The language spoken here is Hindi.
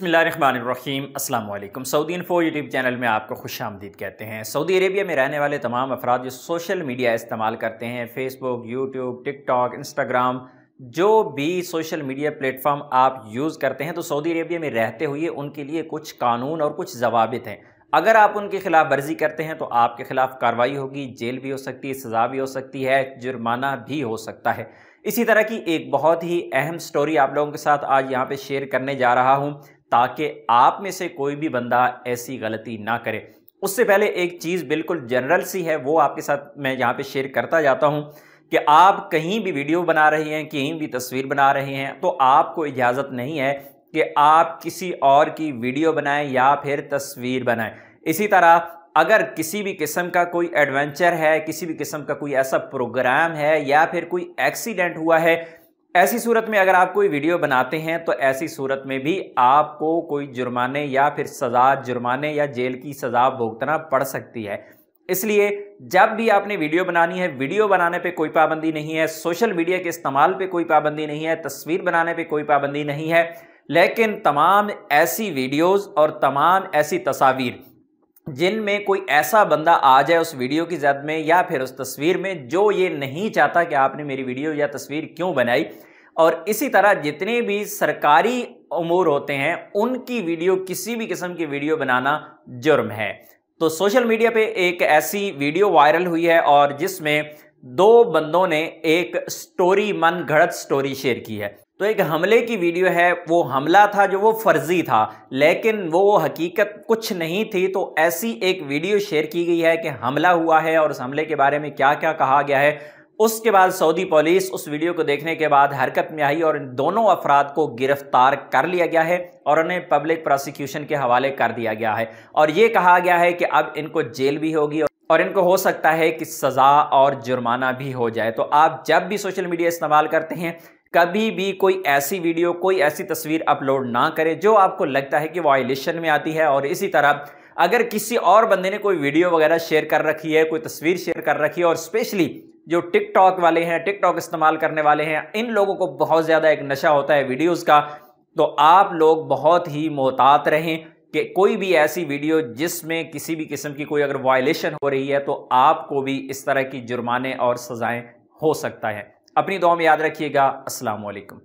बसमीम अल्लाम सऊदी इन्फो यूट्यूब चैनल में आपको खुश आमदीद कहते हैं सऊदी अरेबिया में रहने वाले तमाम अफराद जो सोशल मीडिया इस्तेमाल करते हैं फेसबुक यूट्यूब टिकटॉक इंस्टाग्राम जो भी सोशल मीडिया प्लेटफॉर्म आप यूज़ करते हैं तो सऊदी अरेबिया में रहते हुए उनके लिए कुछ कानून और कुछ जवाबित हैं अगर आप उनके खिलाफ वर्जी करते हैं तो आपके खिलाफ कार्रवाई होगी जेल भी हो सकती है सज़ा भी हो सकती है जुर्माना भी हो सकता है इसी तरह की एक बहुत ही अहम स्टोरी आप लोगों के साथ आज यहाँ पे शेयर करने जा रहा हूँ ताकि आप में से कोई भी बंदा ऐसी गलती ना करे उससे पहले एक चीज़ बिल्कुल जनरल सी है वो आपके साथ मैं यहाँ पे शेयर करता जाता हूँ कि आप कहीं भी वीडियो बना रहे हैं कहीं भी तस्वीर बना रहे हैं तो आपको इजाज़त नहीं है कि आप किसी और की वीडियो बनाएं या फिर तस्वीर बनाएं इसी तरह अगर किसी भी किस्म का कोई एडवेंचर है किसी भी किस्म का कोई ऐसा प्रोग्राम है या फिर कोई एक्सीडेंट हुआ है ऐसी सूरत में अगर आप कोई वीडियो बनाते हैं तो ऐसी सूरत में भी आपको कोई जुर्माने या फिर सज़ा जुर्माने या जेल की सज़ा भुगतना पड़ सकती है इसलिए जब भी आपने वीडियो बनानी है वीडियो बनाने पे कोई पाबंदी नहीं है सोशल मीडिया के इस्तेमाल पे कोई पाबंदी नहीं है तस्वीर बनाने पे कोई पाबंदी नहीं है लेकिन तमाम ऐसी वीडियोस और तमाम ऐसी तस्वीर जिनमें कोई ऐसा बंदा आ जाए उस वीडियो की जद में या फिर उस तस्वीर में जो ये नहीं चाहता कि आपने मेरी वीडियो या तस्वीर क्यों बनाई और इसी तरह जितने भी सरकारी अमूर होते हैं उनकी वीडियो किसी भी किस्म की वीडियो बनाना जुर्म है तो सोशल मीडिया पे एक ऐसी वीडियो वायरल हुई है और जिसमें दो बंदों ने एक स्टोरी मन घड़त स्टोरी शेयर की है तो एक हमले की वीडियो है वो हमला था जो वो फर्जी था लेकिन वो हकीकत कुछ नहीं थी तो ऐसी एक वीडियो शेयर की गई है कि हमला हुआ है और उस हमले के बारे में क्या क्या कहा गया है उसके बाद सऊदी पुलिस उस वीडियो को देखने के बाद हरकत में आई और इन दोनों अफराद को गिरफ्तार कर लिया गया है और उन्हें पब्लिक प्रोसिक्यूशन के हवाले कर दिया गया है और ये कहा गया है कि अब इनको जेल भी होगी और इनको हो सकता है कि सज़ा और जुर्माना भी हो जाए तो आप जब भी सोशल मीडिया इस्तेमाल करते हैं कभी भी कोई ऐसी वीडियो कोई ऐसी तस्वीर अपलोड ना करें जो आपको लगता है कि वायलेशन में आती है और इसी तरह अगर किसी और बंदे ने कोई वीडियो वगैरह शेयर कर रखी है कोई तस्वीर शेयर कर रखी है और स्पेशली जो टिकटॉक वाले हैं टिकटॉक इस्तेमाल करने वाले हैं इन लोगों को बहुत ज़्यादा एक नशा होता है वीडियोज़ का तो आप लोग बहुत ही मोहतात रहें कि कोई भी ऐसी वीडियो जिसमें किसी भी किस्म की कोई अगर वायलेशन हो रही है तो आपको भी इस तरह की जुर्माने और सज़ाएँ हो सकता है अपनी दुआ में याद रखिएगा असलकम